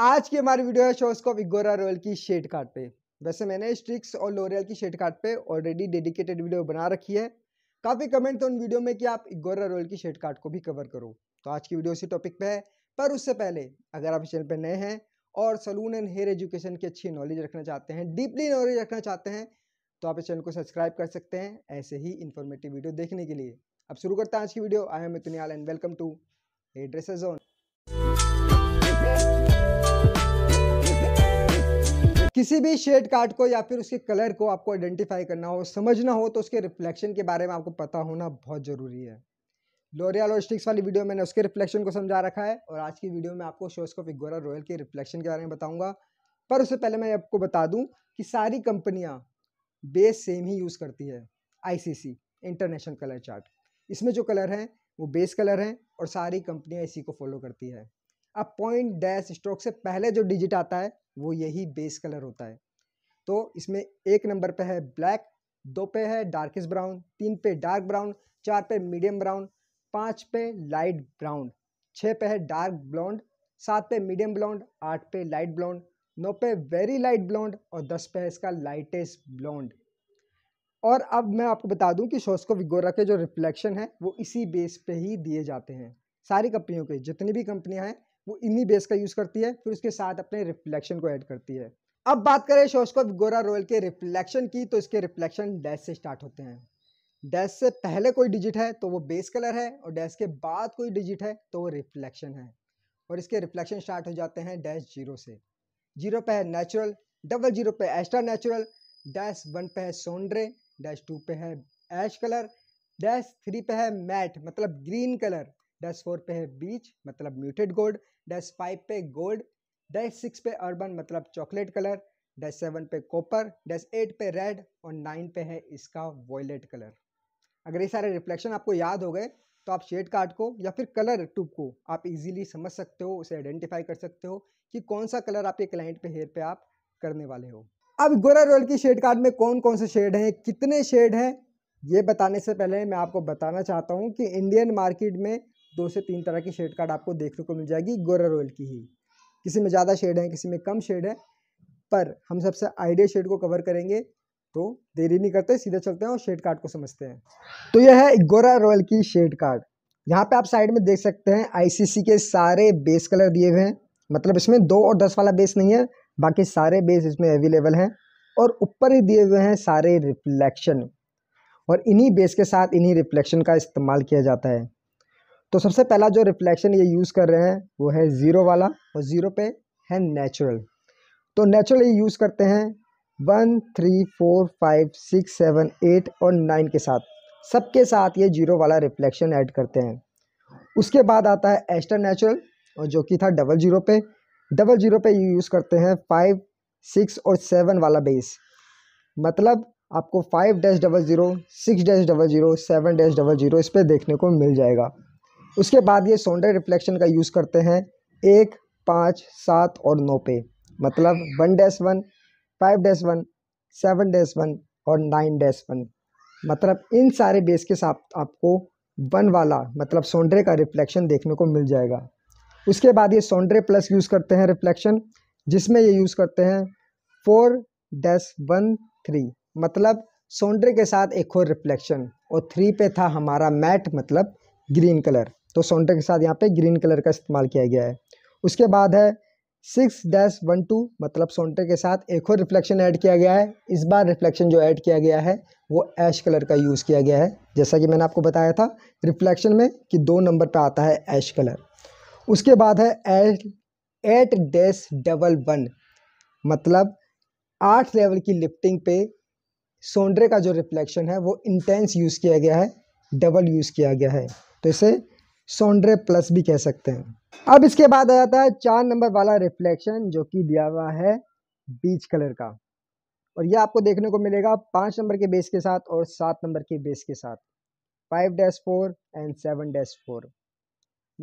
आज की हमारी वीडियो है शोस्कोप इगोरा रॉयल की शेड कार्ड पे वैसे मैंने स्ट्रिक्स और लोरियल की शेड कार्ड पे ऑलरेडी डेडिकेटेड वीडियो बना रखी है काफ़ी कमेंट थे उन वीडियो में कि आप इगोरा रॉयल की शेड कार्ड को भी कवर करो तो आज की वीडियो इसी टॉपिक पे है पर उससे पहले अगर आप इस चैनल पर नए हैं और सलून एंड हेयर एजुकेशन की अच्छी नॉलेज रखना चाहते हैं डीपली नॉलेज रखना चाहते हैं तो आप इस चैनल को सब्सक्राइब कर सकते हैं ऐसे ही इन्फॉर्मेटिव वीडियो देखने के लिए अब शुरू करते हैं आज की वीडियो आई एम मितुनियाल and welcome to hair on किसी भी शेड कार्ड को या फिर उसके कलर को आपको आइडेंटिफाई करना हो समझना हो तो उसके रिफ्लेक्शन के बारे में आपको पता होना बहुत ज़रूरी है लोरियल और स्टिक्स वाली वीडियो मैंने उसके रिफ्लेक्शन को समझा रखा है और आज की वीडियो में आपको शोस्को फिगोरा रॉयल के रिफ्लेक्शन के बारे में बताऊँगा पर उससे पहले मैं आपको बता दूँ कि सारी कंपनियाँ बेस सेम ही यूज़ करती है आईसीसी इंटरनेशनल कलर चार्ट इसमें जो कलर हैं वो बेस कलर हैं और सारी कंपनियाँ इसी को फॉलो करती है अब पॉइंट डैश स्ट्रोक से पहले जो डिजिट आता है वो यही बेस कलर होता है तो इसमें एक नंबर पे है ब्लैक दो पे है डार्केस्ट ब्राउन तीन पे डार्क ब्राउन चार पे मीडियम ब्राउन पाँच पे लाइट ब्राउन छः पे है डार्क ब्लॉन्ड सात पे मीडियम ब्लॉन्ड आठ पे लाइट ब्लॉन्ड नौ पे वेरी लाइट ब्लॉन्ड और दस पे है इसका लाइटेस्ट ब्लॉन्ड और अब मैं आपको बता दूं कि शोस्को विगोरा के जो रिफ्लेक्शन है वो इसी बेस पे ही दिए जाते हैं सारी कंपनियों के जितनी भी कंपनियां हैं वो इन्हीं बेस का यूज़ करती है फिर उसके साथ अपने रिफ्लेक्शन को ऐड करती है अब बात करें शोस्कोप गोरा रोयल के रिफ्लेक्शन की तो इसके रिफ्लेक्शन डैश से स्टार्ट होते हैं डैश से पहले कोई डिजिट है तो वो बेस कलर है और डैश के बाद कोई डिजिट है तो वो रिफ्लेक्शन है और इसके रिफ्लेक्शन स्टार्ट हो जाते हैं डैश जीरो से जीरो पे है नेचुरल डबल जीरो पे एक्स्ट्रा नेचुरल डैश वन पे है सोंड्रे डैश टू पे है एश कलर डैश थ्री पे है मैट मतलब ग्रीन कलर डैश फोर पे है बीच मतलब म्यूटेड गोल्ड डैश फाइव पे गोल्ड डैश सिक्स पे अर्बन मतलब चॉकलेट कलर डैश सेवन पे कॉपर डैश एट पे रेड और नाइन पे है इसका वॉयलेट कलर अगर ये सारे रिफ्लेक्शन आपको याद हो गए तो आप शेड कार्ड को या फिर कलर ट्यूब को आप इजीली समझ सकते हो उसे आइडेंटिफाई कर सकते हो कि कौन सा कलर आपके क्लाइंट पे हेयर पे आप करने वाले हो अब गोरा रोल की शेड कार्ड में कौन कौन से शेड हैं कितने शेड हैं ये बताने से पहले मैं आपको बताना चाहता हूँ कि इंडियन मार्केट में दो से तीन तरह की शेड कार्ड आपको देखने को मिल जाएगी गोरा रॉयल की ही किसी में ज़्यादा शेड है किसी में कम शेड है पर हम सबसे आइडिया शेड को कवर करेंगे तो देरी नहीं करते सीधा चलते हैं और शेड कार्ड को समझते हैं तो यह है गोरा रॉयल की शेड कार्ड यहाँ पे आप साइड में देख सकते हैं आईसीसी के सारे बेस कलर दिए हुए हैं मतलब इसमें दो और दस वाला बेस नहीं है बाकी सारे बेस इसमें अवेलेबल हैं और ऊपर ही दिए हुए हैं सारे रिफ्लेक्शन और इन्हीं बेस के साथ इन्हीं रिफ्लेक्शन का इस्तेमाल किया जाता है तो सबसे पहला जो रिफ्लेक्शन ये यूज़ कर रहे हैं वो है ज़ीरो वाला और ज़ीरो पे है नेचुरल तो नेचुरल ये यूज़ करते हैं one three four five six seven eight और नाइन के साथ सबके साथ ये जीरो वाला रिफ्लेक्शन ऐड करते हैं उसके बाद आता है एस्टर नेचुरल और जो कि था डबल जीरो पे डबल जीरो पे यूज़ करते हैं फाइव सिक्स और सेवन वाला बेस मतलब आपको five dash double zero six dash double zero seven dash double zero इस पर देखने को मिल जाएगा उसके बाद ये सोंडर रिफ्लेक्शन का यूज़ करते हैं एक पाँच सात और नौ पे मतलब one dash one five dash one seven dash one और नाइन डैश वन मतलब इन सारे बेस के साथ आपको वन वाला मतलब सोंडरे का रिफ्लेक्शन देखने को मिल जाएगा उसके बाद ये सोंडरे प्लस यूज़ करते हैं रिफ्लेक्शन जिसमें ये यूज़ करते हैं फोर डैश वन थ्री मतलब सोंडरे के साथ एक और रिफ्लेक्शन और थ्री पे था हमारा मैट मतलब ग्रीन कलर तो सोंटर के साथ यहाँ पे ग्रीन कलर का इस्तेमाल किया गया है उसके बाद है सिक्स डैश वन टू मतलब सोंटर के साथ एक और रिफ्लेक्शन ऐड किया गया है इस बार रिफ्लेक्शन जो ऐड किया गया है वो ऐश कलर का यूज़ किया गया है जैसा कि मैंने आपको बताया था रिफ्लेक्शन में कि दो नंबर पर आता है ऐश कलर उसके बाद है eight eight dash double one मतलब आठ लेवल की लिफ्टिंग पे सोंडरे का जो रिफ्लेक्शन है वो इंटेंस यूज़ किया गया है डबल यूज़ किया गया है तो इसे सोंड्रे प्लस भी कह सकते हैं अब इसके बाद आ जाता है चार नंबर वाला रिफ्लेक्शन जो कि दिया हुआ है बीच कलर का और यह आपको देखने को मिलेगा पाँच नंबर के बेस के साथ और सात नंबर के बेस के साथ five dash four and seven dash four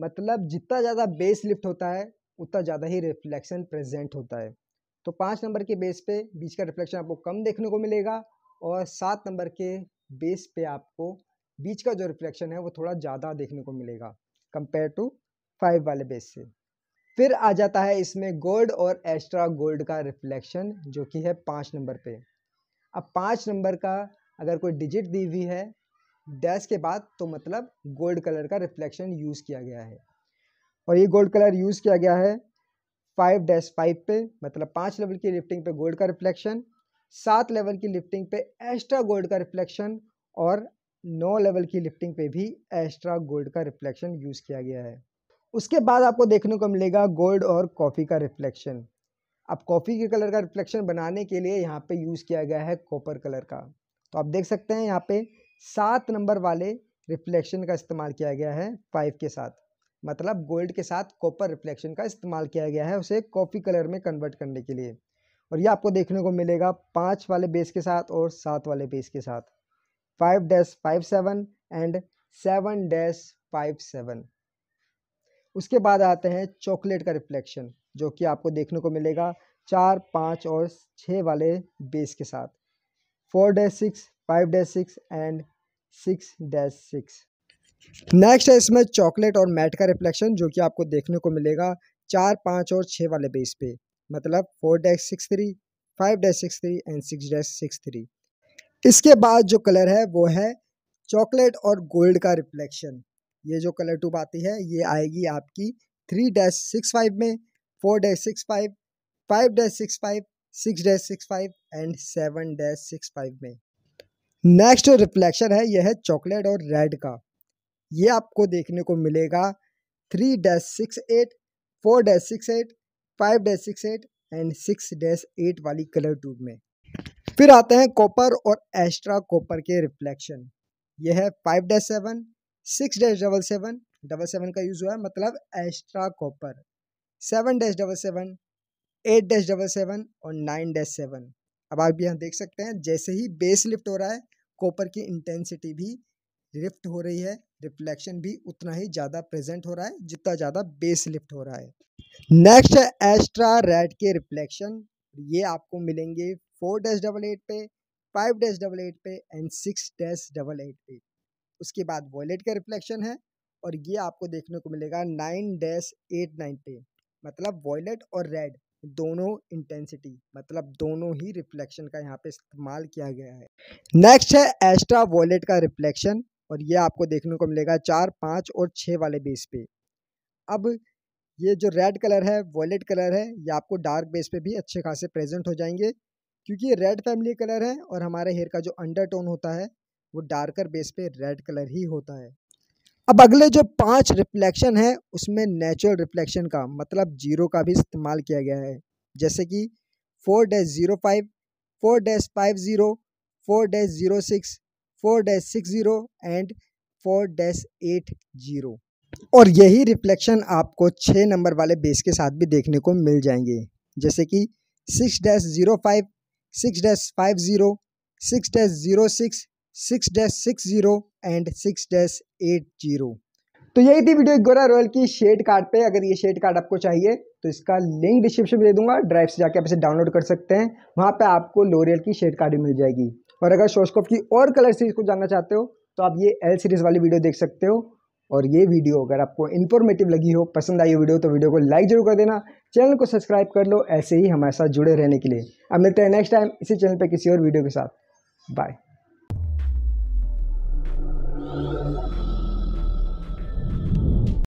मतलब जितना ज़्यादा बेस लिफ्ट होता है उतना ज़्यादा ही रिफ्लेक्शन प्रेजेंट होता है तो पाँच नंबर के बेस पे बीच का रिफ्लेक्शन आपको कम देखने को मिलेगा और सात नंबर के बेस पे आपको बीच का जो रिफ्लेक्शन है वो थोड़ा ज़्यादा देखने को मिलेगा कंपेयर टू फाइव वाले बेस से फिर आ जाता है इसमें गोल्ड और एक्स्ट्रा गोल्ड का रिफ्लेक्शन जो कि है पाँच नंबर पे अब पाँच नंबर का अगर कोई डिजिट दी हुई है डैश के बाद तो मतलब गोल्ड कलर का रिफ्लेक्शन यूज़ किया गया है और ये गोल्ड कलर यूज़ किया गया है फाइव डैश फाइव पे मतलब पाँच लेवल की लिफ्टिंग पे गोल्ड का रिफ्लेक्शन सात लेवल की लिफ्टिंग पे एक्स्ट्रा गोल्ड का रिफ्लेक्शन और नौ लेवल की लिफ्टिंग पे भी एक्स्ट्रा गोल्ड का रिफ्लेक्शन यूज़ किया गया है उसके बाद आपको देखने को मिलेगा गोल्ड और कॉफ़ी का रिफ्लेक्शन अब कॉफ़ी के कलर का रिफ्लेक्शन बनाने के लिए यहाँ पे यूज़ किया गया है कॉपर कलर का तो आप देख सकते हैं यहाँ पे सात नंबर वाले रिफ्लेक्शन का इस्तेमाल किया गया है फाइव के साथ मतलब गोल्ड के साथ कॉपर रिफ्लेक्शन का इस्तेमाल किया गया है उसे कॉफ़ी कलर में कन्वर्ट करने के लिए और ये आपको देखने को मिलेगा पाँच वाले बेस के साथ और सात वाले बेस के साथ five dash five seven and seven dash five seven उसके बाद आते हैं चॉकलेट का रिफ्लेक्शन जो कि आपको देखने को मिलेगा चार पाँच और छः वाले बेस के साथ four dash six five dash six and six dash six next है इसमें चॉकलेट और मैट का रिफ्लेक्शन जो कि आपको देखने को मिलेगा चार पाँच और छः वाले बेस पे मतलब four dash six three five dash six three and six dash six three इसके बाद जो कलर है वो है चॉकलेट और गोल्ड का रिफ्लेक्शन ये जो कलर टूब आती है ये आएगी आपकी थ्री डैश सिक्स फाइव में four dash six five five dash six five six dash six five and seven dash six five में नेक्स्ट जो रिफ्लेक्शन है यह है चॉकलेट और रेड का ये आपको देखने को मिलेगा three dash six eight four dash six eight five dash six eight and six dash eight वाली कलर ट्यूब में फिर आते हैं कॉपर और एस्ट्रा कॉपर के रिफ्लेक्शन ये है five dash seven six dash double seven double seven का यूज़ हुआ है मतलब extra copper seven dash double seven eight dash double seven और नाइन डैश सेवन अब आप यहाँ देख सकते हैं जैसे ही बेस लिफ्ट हो रहा है कॉपर की इंटेंसिटी भी लिफ्ट हो रही है रिफ्लेक्शन भी उतना ही ज़्यादा प्रेजेंट हो रहा है जितना ज़्यादा बेस लिफ्ट हो रहा है नेक्स्ट है एस्ट्रा रेड के रिफ्लेक्शन ये आपको मिलेंगे फोर डैश डबल एट पे फाइव डैश डबल एट पे and six dash double eight पे उसके बाद वॉलेट का रिफ्लेक्शन है और ये आपको देखने को मिलेगा नाइन डैश एट नाइन पे मतलब वॉयलेट और रेड दोनों इंटेंसिटी मतलब दोनों ही रिफ्लेक्शन का यहाँ पे इस्तेमाल किया गया है नेक्स्ट है एस्ट्रा वॉलेट का रिफ्लेक्शन और ये आपको देखने को मिलेगा चार पाँच और छः वाले बेस पे अब ये जो रेड कलर है वॉलेट कलर है ये आपको डार्क बेस पे भी अच्छे खासे प्रेजेंट हो जाएंगे क्योंकि ये रेड फैमिली कलर है और हमारे हेयर का जो अंडर टोन होता है वो डार्कर बेस पे रेड कलर ही होता है अब अगले जो पांच रिफ्लेक्शन है उसमें नेचुरल रिफ्लेक्शन का मतलब जीरो का भी इस्तेमाल किया गया है जैसे कि four dash zero five four dash five zero four dash zero six four dash six zero and four dash eight zero और यही रिफ्लेक्शन आपको छः नंबर वाले बेस के साथ भी देखने को मिल जाएंगे जैसे कि six dash zero five six dash five zero six dash zero six six dash six zero and six dash eight zero तो यही थी वीडियो गोरा रॉयल की शेड कार्ड पे अगर ये शेड कार्ड आपको चाहिए तो इसका लिंक डिस्क्रिप्शन में दे दूंगा ड्राइव से जाके आप इसे डाउनलोड कर सकते हैं वहाँ पे आपको लोरियल की शेड कार्ड भी मिल जाएगी और अगर शोस्कोप की और कलर सीरीज को जानना चाहते हो तो आप ये एल सीरीज़ वाली वीडियो देख सकते हो और ये वीडियो अगर आपको इन्फॉर्मेटिव लगी हो पसंद आई हो वीडियो तो वीडियो को लाइक जरूर कर देना चैनल को सब्सक्राइब कर लो ऐसे ही हमारे साथ जुड़े रहने के लिए अब मिलते हैं नेक्स्ट टाइम इसी चैनल पर किसी और वीडियो के साथ बाय